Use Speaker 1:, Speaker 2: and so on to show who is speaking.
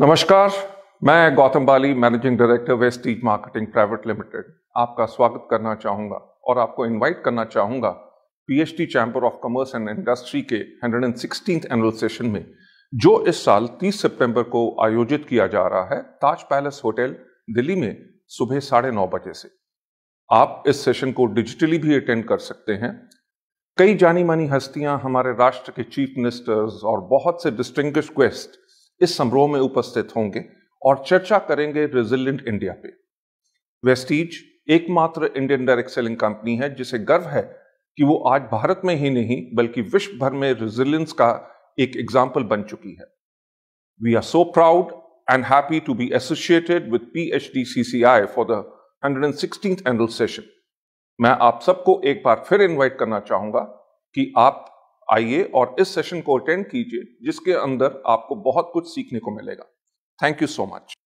Speaker 1: नमस्कार मैं Gautam Bali managing director Vestige marketing private limited आपका स्वागत करना चाहूँगा और आपको इनवाइट करना चाहूँगा the chamber of commerce and industry के hundred and sixteen annual session में जो इस साल 30 सितंबर को आयोजित किया जा रहा है ताज पैलेस होटल दिल्ली में सुबह साढ़े नौ बजे से आप इस सेशन को डिजिटली भी अटेंड कर सकते हैं कई जानी मानी हस्तियां हमारे राष्ट्र के चीफ मिनिस्टर्स और बहुत से डिस्टिंग गेस्ट इस समारोह में उपस्थित होंगे और चर्चा करेंगे रेजिलेंट इंडिया पे वेस्टीज एकमात्र इंडियन डायरेक्ट सेलिंग कंपनी है जिसे गर्व है कि वो आज भारत में ही नहीं बल्कि विश्व भर में रेजिलेंस का एक एग्जाम्पल बन चुकी है we are so proud and happy to be associated P H D C C I for the hundred and sixteen annual session मैं आप सबको एक बार फिर इन्वाइट करना चाहूंगा कि आप आइए और इस सेशन को अटेंड कीजिए जिसके अंदर आपको बहुत कुछ सीखने को मिलेगा थैंक यू सो मच